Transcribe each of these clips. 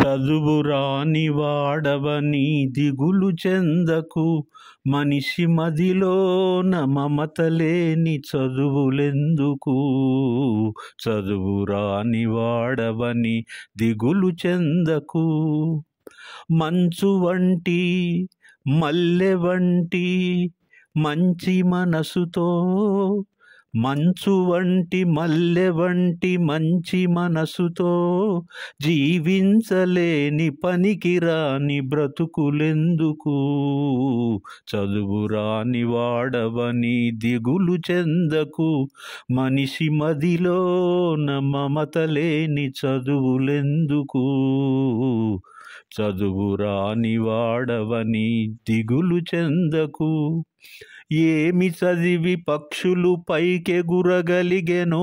చదువు రాని వాడవని దిగులు చెందకు మనిషి మదిలోన మమత లేని చదువులెందుకు రాని వాడవని దిగులు చెందకు మంచు వంటి మల్లె వంటి మంచి మనసుతో మంచు వంటి మల్లె వంటి మంచి మనసుతో జీవించలేని పనికిరాని బ్రతుకులెందుకు చదువు రాని వాడవని దిగులు చెందకు మనిషి మదిలోన మమత లేని చదువులెందుకు చదువురాని వాడవని దిగులు చెందకు ఏమి చదివి పక్షులు పైకెగురగలిగెను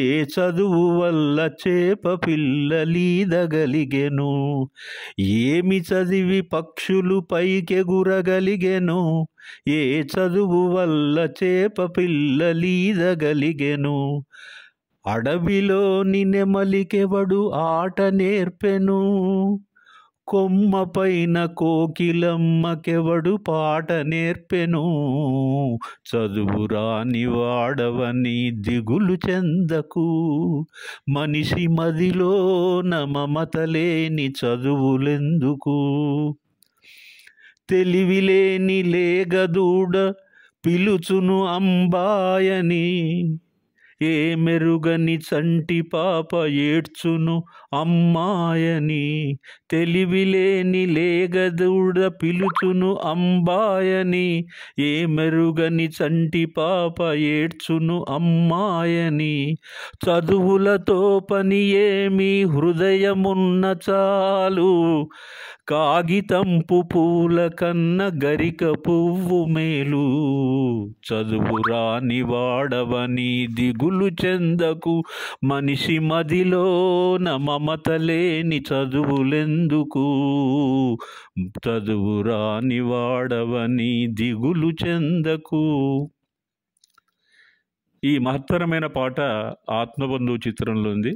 ఏ చదువు వల్ల చేప పిల్లలీదగలిగెను ఏమి చదివి పక్షులు పైకెగురగలిగెను ఏ చదువు వల్ల చేప పిల్లలీదగలిగెను అడవిలోని నెమలికెవడు ఆట నేర్పెను కొమ్మ పైన కోకిలమ్మకెవడు పాట నేర్పెను చదువురాని వాడవని దిగులు చెందకు మనిషి మదిలోన నమమత లేని చదువులెందుకు తెలివిలేని లేగదూడ పిలుచును అంబాయని ఏ మెరుగని చంటి పాప ఏడ్చును అమ్మాయని తెలివిలేని లేగదూడ పిలుచును అంబాయని ఏ మెరుగని చంటి పాప ఏడ్చును అమ్మాయని చదువులతో పని ఏమి హృదయమున్న చాలు కాగితంపు పూల కన్న గరిక పువ్వు మేలు చదువు రాని వాడవని దిగు దిగులు చెందకు మనిషి మదిలోన మమత లేని చదువులెందుకు చదువు రాని వాడవని దిగులు చెందకు ఈ మహత్తరమైన పాట ఆత్మబంధు చిత్రంలో ఉంది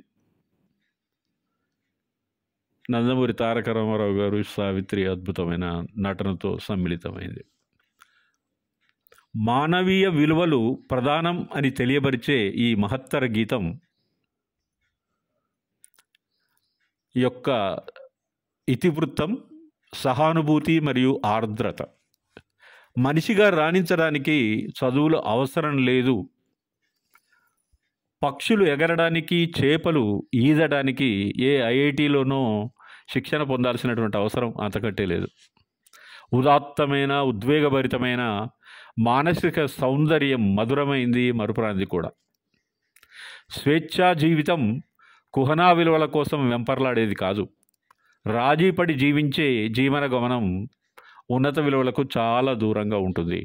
నందమూరి తారక రామారావు గారు సావిత్రి అద్భుతమైన నటనతో సమ్మిళితమైంది మానవీయ విలువలు ప్రధానం అని తెలియబరిచే ఈ మహత్తర గీతం యొక్క ఇతివృత్తం సహానుభూతి మరియు ఆర్ద్రత మనిషిగా రాణించడానికి చదువులు అవసరం లేదు పక్షులు ఎగరడానికి చేపలు ఈదడానికి ఏ ఐఐటిలోనో శిక్షణ పొందాల్సినటువంటి అవసరం అంతకంటే లేదు ఉదాత్తమైన ఉద్వేగభరితమైన మానసిక సౌందర్యం మధురమైంది మరుపురానిది కూడా స్వేచ్ఛా జీవితం కుహనా విలువల కోసం వెంపర్లాడేది కాదు రాజీపడి జీవించే జీవన గమనం ఉన్నత విలువలకు చాలా దూరంగా ఉంటుంది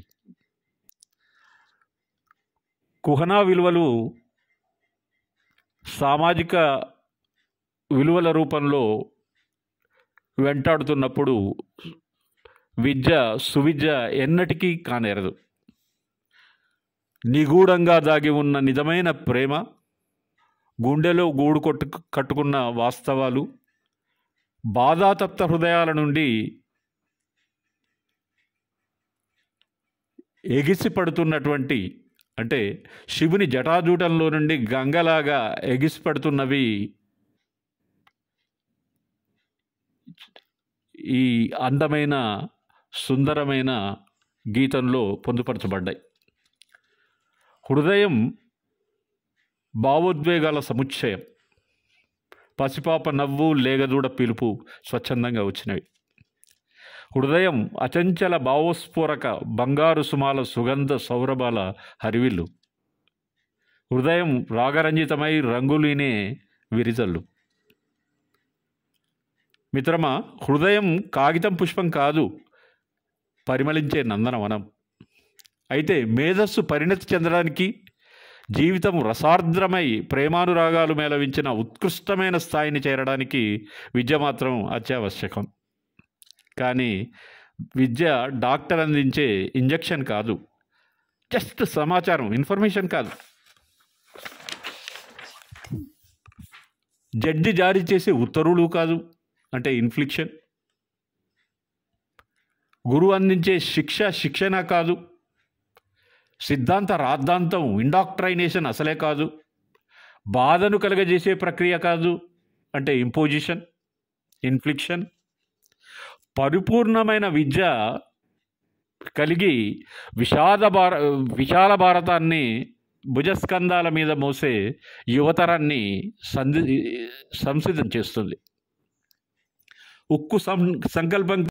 కుహనా విలువలు సామాజిక విలువల రూపంలో వెంటాడుతున్నప్పుడు విద్య సువిద్య ఎన్నటికీ కానేరదు నిగూఢంగా దాగి ఉన్న నిజమైన ప్రేమ గుండెలో గూడు కొట్టు కట్టుకున్న వాస్తవాలు బాధాతప్త హృదయాల నుండి ఎగిసిపడుతున్నటువంటి అంటే శివుని జటాజూటంలో నుండి గంగలాగా ఎగిసిపడుతున్నవి ఈ అందమైన సుందరమైన గీతంలో పొందుపరచబడ్డాయి హృదయం భావోద్వేగాల సముచ్చయం పసిపాప నవ్వు లేగదూడ పిలుపు స్వచ్ఛందంగా వచ్చినవి హృదయం అచంచల భావస్ఫూరక బంగారు సుమాల సుగంధ సౌరభాల హరివిల్లు హృదయం రాగరంజితమై రంగులీనే విరిజల్లు మిత్రమా హృదయం కాగితం పుష్పం కాదు పరిమళించే నందనవనం అయితే మేధస్సు పరిణతి చెందడానికి జీవితం రసార్ద్రమై ప్రేమానురాగాలు మేళవించిన ఉత్కృష్టమైన స్థాయిని చేరడానికి విద్య మాత్రం అత్యావశ్యకం కానీ విద్య డాక్టర్ అందించే ఇంజెక్షన్ కాదు జస్ట్ సమాచారం ఇన్ఫర్మేషన్ కాదు జడ్జి జారీ చేసే ఉత్తర్వులు కాదు అంటే ఇన్ఫ్లిక్షన్ గురువు అందించే శిక్ష శిక్షణ కాదు సిద్ధాంత రాద్ధాంతం ఇండాక్ట్రైనేషన్ అసలే కాదు బాధను కలగజేసే ప్రక్రియ కాదు అంటే ఇంపోజిషన్ ఇన్ఫ్లిక్షన్ పరిపూర్ణమైన విద్య కలిగి విషాద భార విశాల భారతాన్ని భుజస్కంధాల మీద మోసే యువతరాన్ని సంధి సంసిద్ధం చేస్తుంది ఉక్కు సం సంకల్పం